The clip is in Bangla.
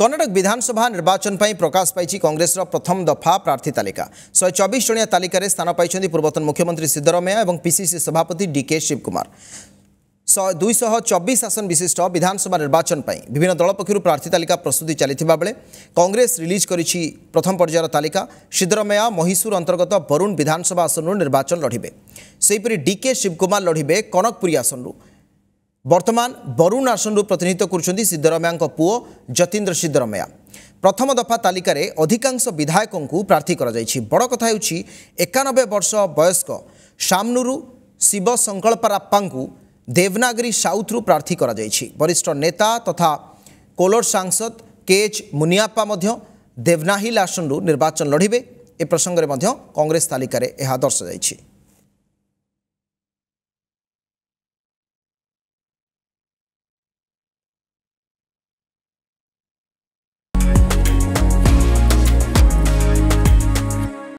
কর্ণাটক বিধানসভা নির্বাচন পাই প্রকাশ পাইছি কংগ্রেসর প্রথম দফা প্রার্থী তালিকা শহে চবিশ জনিয়া তালিকার স্থান পাইছেন পূর্বতন মুখ্যমন্ত্রী সিদ্ধরময়া এবং পিসিসি সভাপতি ডিকে শিবকুমার দুইশহ চব্বিশ আসন বিশিষ্ট বিধানসভা নির্বাচন পাই বিভিন্ন দল পক্ষ প্রার্থী তালিকা প্রস্তুতি চালে কংগ্রেস রিলিজ করেছি প্রথম পর্যায়ের তালিকা সিদ্ধরময়া মহীশূর অন্তর্গত বরুণ বিধানসভা আসন নির্বাচন লড়বে সেইপরি ডিকে শিবকুমার লড়বে কনকপুরী আসন বর্তমান বরুণ আসনু প্রতিনিধিত্ব করছেন সিদ্ধরময়া পুয় যতীন্দ্র সিদ্ধরময়া প্রথম দফা তালিকার অধিকাংশ বিধায়ক প্রার্থী করা যাই বড় কথা হচ্ছে একানব্বই বর্ষ বয়স্ক সামনুরু শিব সংকল্পারাপ্পা দেবনাগরী সাউথ্রু প্রার্থী করা যাই বরিষ্ঠ নেতা তথা কোলর সাংসদ কে এচ মুনিয়াপ্পা দেবনাহিল আসনু নির্বাচন লড়বে এ প্রসঙ্গে কংগ্রেস তালিকার দর্শাই